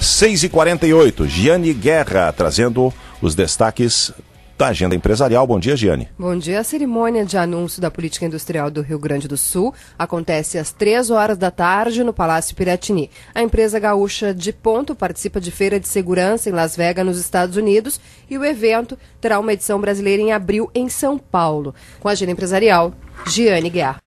6h48, Giane Guerra trazendo os destaques da agenda empresarial. Bom dia, Giane. Bom dia. A cerimônia de anúncio da política industrial do Rio Grande do Sul acontece às três horas da tarde no Palácio Piratini. A empresa gaúcha de ponto participa de feira de segurança em Las Vegas, nos Estados Unidos, e o evento terá uma edição brasileira em abril em São Paulo. Com a agenda empresarial, Giane Guerra.